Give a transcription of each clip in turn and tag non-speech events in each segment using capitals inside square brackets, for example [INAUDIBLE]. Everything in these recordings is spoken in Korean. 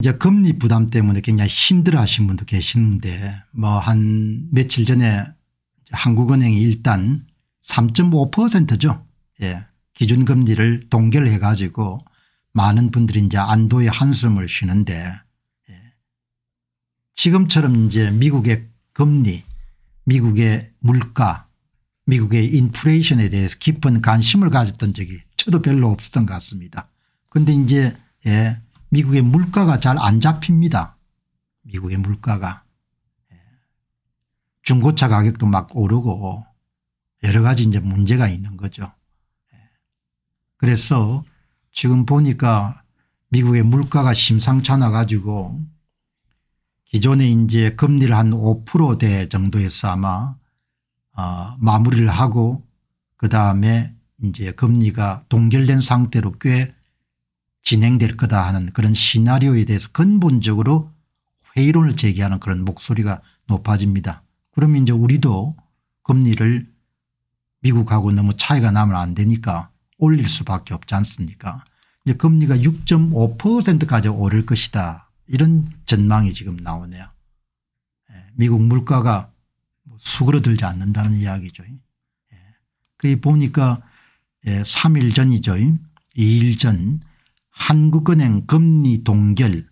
이제 금리 부담 때문에 굉장히 힘들어 하신 분도 계시는데 뭐 한 며칠 전에 한국은행이 일단 3.5%죠. 예. 기준금리를 동결해 가지고 많은 분들이 이제 안도의 한숨을 쉬는데 예. 지금처럼 이제 미국의 금리 미국의 물가 미국의 인플레이션에 대해서 깊은 관심을 가졌던 적이 저도 별로 없었던 것 같습니다. 그런데 이제 예. 미국의 물가가 잘 안 잡힙니다. 미국의 물가가. 예. 중고차 가격도 막 오르고 여러 가지 이제 문제가 있는 거죠. 예. 그래서 지금 보니까 미국의 물가가 심상찮아 가지고 기존에 이제 금리를 한 5%대 정도에서 아마 어 마무리를 하고 그다음에 이제 금리가 동결된 상태로 꽤 진행될 거다 하는 그런 시나리오에 대해서 근본적으로 회의론을 제기하는 그런 목소리가 높아집니다. 그러면 이제 우리도 금리를 미국하고 너무 차이가 나면 안 되니까 올릴 수밖에 없지 않습니까 이제 금리가 6.5%까지 오를 것이다 이런 전망이 지금 나오네요. 예, 미국 물가가 뭐 수그러들지 않는다는 이야기죠. 예, 그게 보니까 3일 예, 전이죠. 2일 전 한국은행 금리 동결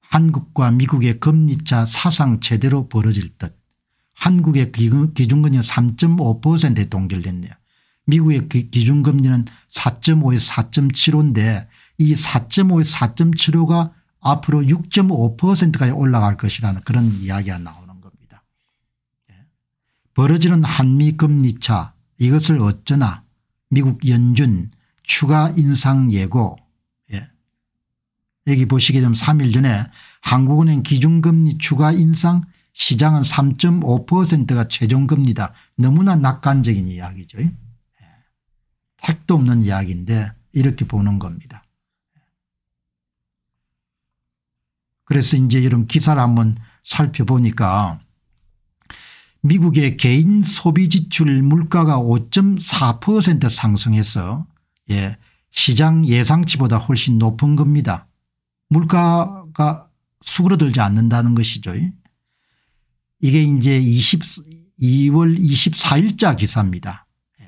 한국과 미국의 금리차 사상 최대로 벌어질 듯 한국의 기준금리 3.5%에 동결됐네요. 미국의 기준금리는 4.5에서 4.75인데 이 4.5에서 4.75가 앞으로 6.5%까지 올라갈 것이라는 그런 이야기가 나오는 겁니다. 예. 벌어지는 한미 금리차 이것을 어쩌나 미국 연준 추가 인상 예고 여기 보시게 되면 3일 전에 한국은행 기준금리 추가 인상 시장은 3.5%가 최종금리다. 너무나 낙관적인 이야기죠. 예. 택도 없는 이야기인데 이렇게 보는 겁니다. 예. 그래서 이제 이런 기사를 한번 살펴보니까 미국의 개인 소비 지출 물가가 5.4% 상승해서 예, 시장 예상치보다 훨씬 높은 겁니다. 물가가 수그러들지 않는다는 것이죠. 이게 이제 2 2월 24일자 기사입니다. 예.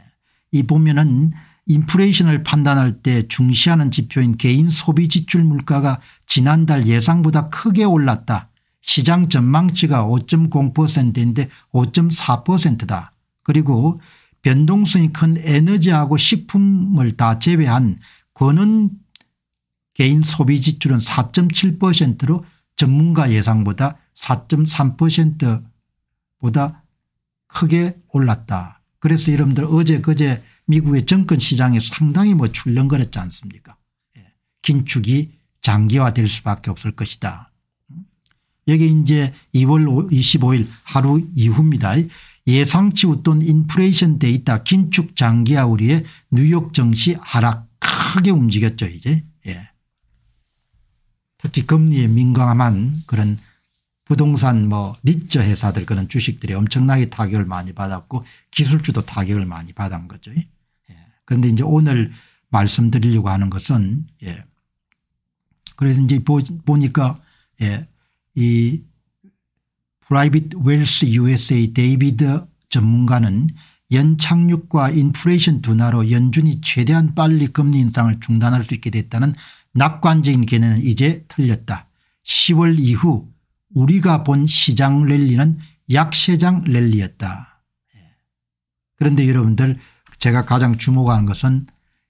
이 보면은 인플레이션을 판단할 때 중시하는 지표인 개인 소비 지출 물가가 지난달 예상보다 크게 올랐다. 시장 전망치가 5.0%인데 5.4%다. 그리고 변동성이 큰 에너지하고 식품을 다 제외한 권은 개인 소비 지출은 4.7%로 전문가 예상보다 4.3%보다 크게 올랐다. 그래서 여러분들 어제 그제 미국의 정권시장에 상당히 뭐 출렁거렸지 않습니까 예, 긴축이 장기화될 수밖에 없을 것이다. 여기 이제 2월 25일 하루 이후입니다. 예상치 웃돈 인플레이션 데이터 긴축 장기화 우리의 뉴욕 정시 하락 크게 움직였죠 이제. 예. 특히 금리에 민감한 그런 부동산 뭐 리처 회사들 그런 주식들이 엄청나게 타격을 많이 받았고 기술주도 타격을 많이 받은 거죠. 예. 그런데 이제 오늘 말씀드리려고 하는 것은 예. 그래서 이제 보니까 예. 이 프라이빗 웰스 USA 데이비드 전문가는 연착륙과 인플레이션 둔화로 연준이 최대한 빨리 금리 인상을 중단할 수 있게 됐다는 낙관적인 견해는 이제 틀렸다. 10월 이후 우리가 본 시장 랠리는 약세장 랠리였다. 예. 그런데 여러분들 제가 가장 주목하는 것은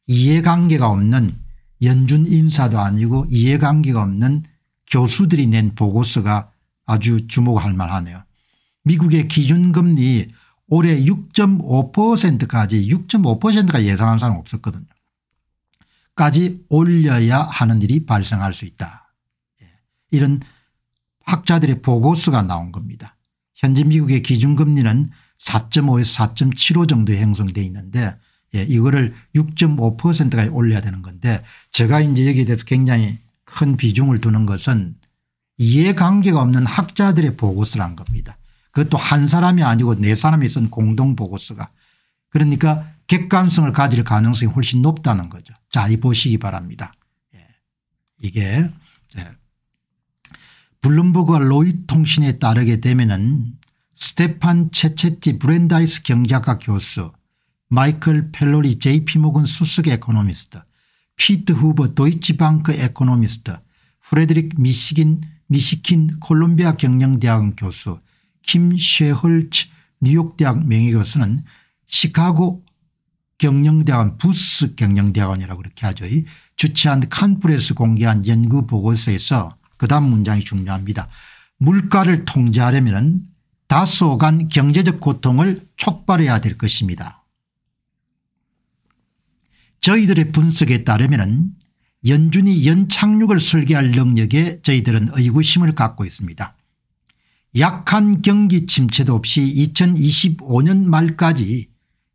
이해관계가 없는 연준 인사도 아니고 이해관계가 없는 교수들이 낸 보고서가 아주 주목할 만하네요. 미국의 기준금리 올해 6.5%까지 6.5%가 예상한 사람 없었거든요. 까지 올려야 하는 일이 발생할 수 있다. 예. 이런 학자들의 보고서가 나온 겁니다. 현재 미국의 기준금리는 4.5에서 4.75 정도에 형성돼 있는데 예, 이거를 6.5%까지 올려야 되는 건데 제가 이제 여기에 대해서 굉장히 큰 비중을 두는 것은 이해관계가 없는 학자들의 보고서란 겁니다. 그것도 한 사람이 아니고 네 사람이 쓴 공동 보고서가 그러니까 객관성을 가질 가능성이 훨씬 높다는 거죠. 자, 이 보시기 바랍니다. 예. 이게 예. 블룸버그와 로이 통신에 따르게 되면은 스테판 체체티 브렌다이스 경제학 교수 마이클 펠로리 JP모건 수석 에코노미스트 피트 후버 도이치방크 에코노미스트 프레드릭 미시긴 미시킨 콜롬비아 경영대학원 교수 김쉐홀츠 뉴욕대학 명예교수는 시카고 경영대학원 부스 경영대학원이라고 그렇게 하죠. 주최한 칸프레스 공개한 연구 보고서에서 그 다음 문장이 중요합니다. 물가를 통제하려면 다소 간 경제적 고통을 촉발해야 될 것입니다. 저희들의 분석에 따르면 연준이 연착륙을 설계할 능력에 저희들은 의구심을 갖고 있습니다. 약한 경기 침체도 없이 2025년 말까지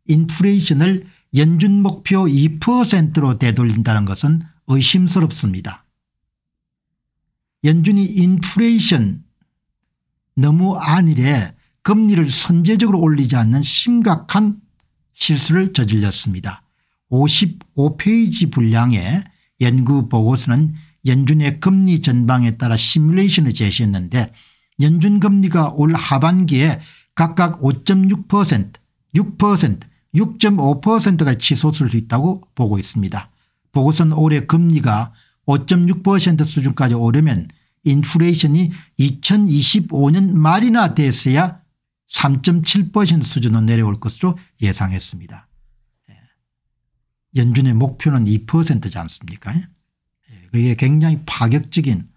인플레이션을 연준 목표 2%로 되돌린다는 것은 의심스럽습니다. 연준이 인플레이션 너무 안일에 금리를 선제적으로 올리지 않는 심각한 실수를 저질렀습니다. 55페이지 분량의 연구 보고서는 연준의 금리 전방에 따라 시뮬레이션을 제시했는데 연준 금리가 올 하반기에 각각 5.6% 6% 6.5%가치 솟을수 있다고 보고 있습니다. 보고선 올해 금리가 5.6% 수준까지 오르면 인플레이션이 2025년 말이나 됐어야 3.7% 수준으로 내려올 것으로 예상했습니다. 예. 연준의 목표는 2%지 않습니까 예. 예, 그게 굉장히 파격적인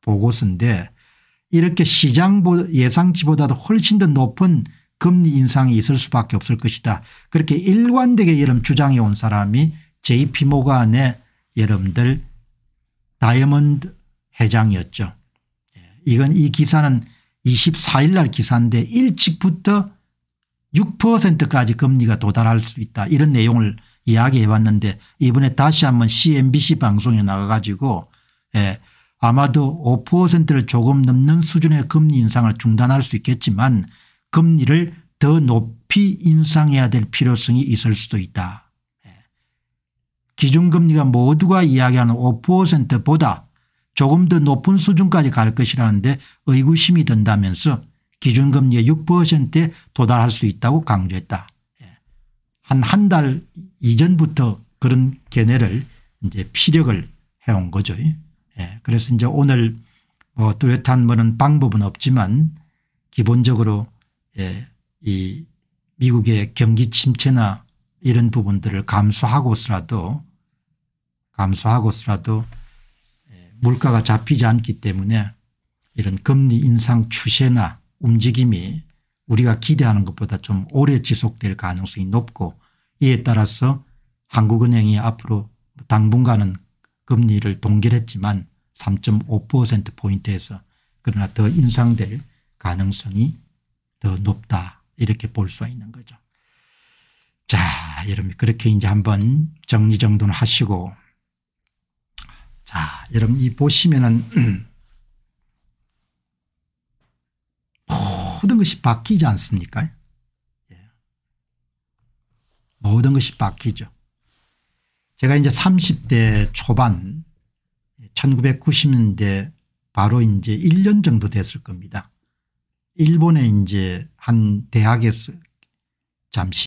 보고서인데 이렇게 시장 예상치보다도 훨씬 더 높은 금리 인상이 있을 수밖에 없을 것이다. 그렇게 일관되게 여름 주장해 온 사람이 JP 모간의 여러분들 다이아몬드 회장이었죠. 예, 이건 이 기사는 24일 날 기사인데 일찍부터 6%까지 금리가 도달할 수 있다 이런 내용을 이야기해 왔는데 이번에 다시 한번 CNBC 방송에 나가 가지고 예, 아마도 5%를 조금 넘는 수준의 금리 인상을 중단할 수 있겠지만 금리를 더 높이 인상해야 될 필요성이 있을 수도 있다. 예. 기준금리가 모두가 이야기하는 5%보다 조금 더 높은 수준까지 갈 것이라는데 의구심이 든다면서 기준금리의 6%에 도달할 수 있다고 강조했다. 예. 한한 달 이전부터 그런 견해를 이제 피력을 해온 거죠. 예. 그래서 이제 오늘 뭐 뚜렷한 뭐는 방법은 없지만 기본적으로 예, 이 미국의 경기 침체나 이런 부분들을 감수하고서라도 감수하고서라도 예, 물가가 잡히지 않기 때문에 이런 금리 인상 추세나 움직임이 우리가 기대하는 것보다 좀 오래 지속될 가능성이 높고 이에 따라서 한국은행이 앞으로 당분간은 금리를 동결했지만 3.5%포인트에서 그러나 더 인상될 가능성이 더 높다 이렇게 볼 수 있는 거죠. 자, 여러분 그렇게 이제 한번 정리정돈 하시고 자, 여러분 이 보시면은 [CLEARS THROAT] 모든 것이 바뀌지 않습니까? 예. 모든 것이 바뀌죠. 제가 이제 30대 초반 1990년대 바로 이제 1년 정도 됐을 겁니다. 일본에 이제 한 대학에서 잠시